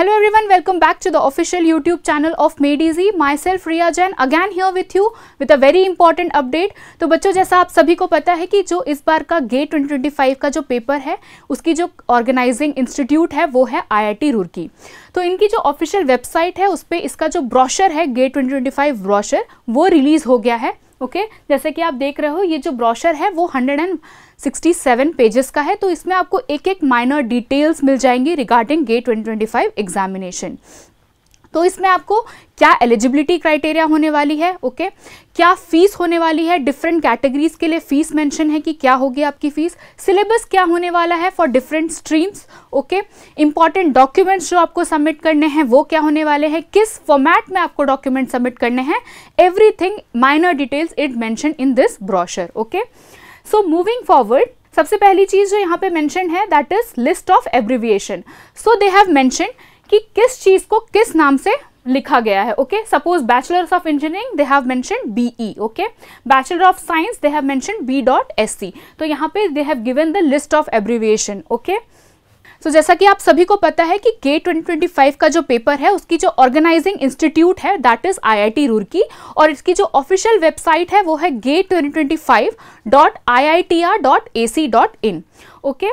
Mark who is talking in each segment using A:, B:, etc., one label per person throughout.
A: Hello everyone welcome back to the official YouTube channel of Made Easy myself Riya Jain again here with you with a very important update तो बच्चों जैसा आप सभी को पता है कि जो इस बार का गेट 2025 का जो पेपर है उसकी जो ऑर्गेनाइजिंग इंस्टीट्यूट है वो है आईआईटी रुड़की तो इनकी जो ऑफिशियल वेबसाइट है उस पर इसका जो ब्रॉशर है गेट ट्वेंटी ट्वेंटी वो रिलीज हो गया है ओके जैसे कि आप देख रहे हो ये जो ब्रॉशर है वो hundred and sixty seven pages का है तो इसमें आपको एक एक माइनर डिटेल्स मिल जाएंगी regarding GATE twenty twenty five examination तो इसमें आपको क्या एलिजिबिलिटी क्राइटेरिया होने वाली है ओके okay? क्या फीस होने वाली है डिफरेंट कैटेगरीज के लिए फीस मेंशन है कि क्या होगी आपकी फीस सिलेबस क्या होने वाला है for different streams okay important documents जो आपको सबमिट करने हैं वो क्या होने वाले हैं किस फॉर्मेट में आपको डॉक्यूमेंट सबमिट करने हैं everything minor details it mention in this brochure okay so moving forward सबसे पहली चीज जो यहाँ पे मेंशन है that is list of abbreviation so they have mention कि किस चीज़ को किस नाम से लिखा गया है okay suppose bachelor of engineering they have mention BE okay bachelor of science they have mention B dot S C तो यहाँ पे they have given the list of abbreviation okay so so, जैसा कि आप सभी को पता है कि के 2025 का जो पेपर है उसकी जो ऑर्गेनाइजिंग इंस्टीट्यूट है दैट इज आईआईटी रुड़की और इसकी जो ऑफिशियल वेबसाइट है वो है GATE twenty twenty five dot I I T R dot A C dot in okay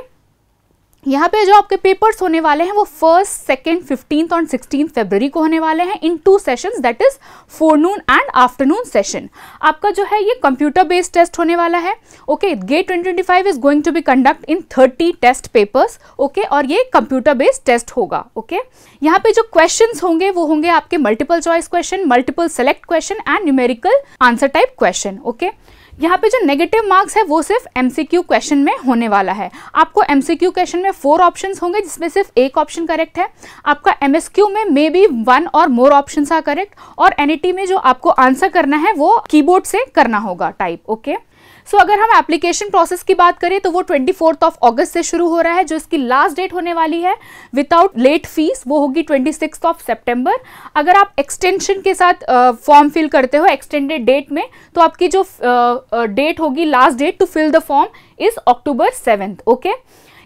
A: यहाँ पे जो आपके पेपर्स होने वाले हैं वो फर्स्ट सेकेंड फिफ्टींथ और सिक्सटीन फेबररी को होने वाले हैं in two session that is forenoon and afternoon session आपका जो है ये कंप्यूटर बेस्ड टेस्ट होने वाला है okay GATE twenty twenty five is going to be conduct in thirty test papers okay और ये कंप्यूटर बेस्ड टेस्ट होगा ओके okay? यहाँ पे जो क्वेश्चन होंगे वो होंगे आपके multiple choice question multiple select question and numerical answer type question okay यहाँ पे जो नेगेटिव मार्क्स है वो सिर्फ एम क्वेश्चन में होने वाला है आपको एम क्वेश्चन में फोर ऑप्शन होंगे जिसमें सिर्फ एक ऑप्शन करेक्ट है आपका एम में मे बी वन और मोर ऑप्शन आर करेक्ट और एन में जो आपको आंसर करना है वो कीबोर्ड से करना होगा type okay okay? So so, अगर हम एप्लीकेशन प्रोसेस की बात करें तो वो ट्वेंटी फोर्थ ऑफ ऑगस्ट से शुरू हो रहा है जो इसकी लास्ट डेट होने वाली है विदाउट लेट फीस वो होगी ट्वेंटी सिक्स ऑफ सेप्टेम्बर अगर आप एक्सटेंशन के साथ फॉर्म uh, फिल करते हो एक्सटेंडेड डेट में तो आपकी जो डेट uh, uh, होगी last date to fill the form is October seventh okay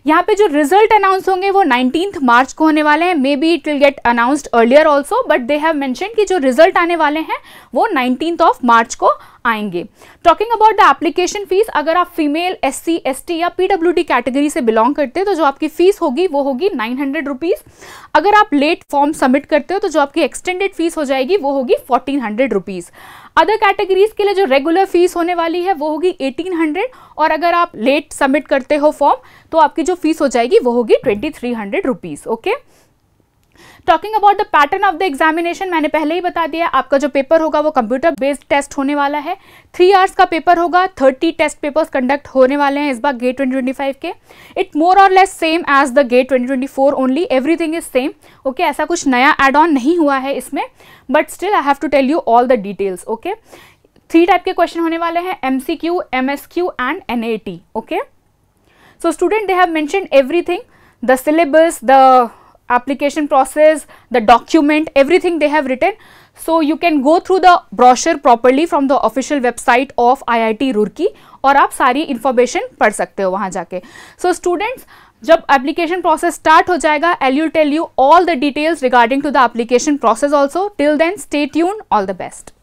A: यहाँ पे जो रिजल्ट अनाउंस होंगे वो नाइनटीन मार्च को होने वाले हैं may be it will get announced earlier also but they have mention कि जो रिजल्ट आने वाले हैं वो नाइनटीन ऑफ मार्च को आएंगे talking about the application fees अगर आप female S C S T या पीडब्ल्यू कैटेगरी से बिलोंग करते हैं तो जो आपकी फीस होगी वो होगी नाइन हंड्रेड रुपीज़ अगर आप लेट फॉर्म सबमिट करते हो तो जो आपकी एक्सटेंडेड फीस तो हो जाएगी वो होगी fourteen hundred rupees other categories के लिए जो रेगुलर फीस होने वाली है वो होगी एटीन हंड्रेड और अगर आप लेट सबमिट करते हो फॉर्म तो आपकी जो फीस हो जाएगी वो होगी twenty three hundred rupees okay talking about the pattern of the examination मैंने पहले ही बता दिया आपका जो पेपर होगा वो कंप्यूटर बेस्ड टेस्ट होने वाला है थ्री आवर्स का पेपर होगा थर्टी टेस्ट पेपर्स कंडक्ट होने वाले हैं इस बार गेट ट्वेंटी ट्वेंटी फाइव के इट मोर और less same as the GATE twenty twenty four only everything is same okay ऐसा कुछ नया एड ऑन नहीं हुआ है इसमें but still I have to tell you all the details okay three type के क्वेश्चन होने वाले हैं M C Q M S Q and N A T okay so student they have mention everything the syllabus the application process, the document, everything they have written. So you can go through the brochure properly from the official website of IIT Roorkee और आप सारी information पढ़ सकते हो वहाँ जाके so so, students जब application process start हो जाएगा I'll you tell you all the details regarding to the application process also till then stay tune all the best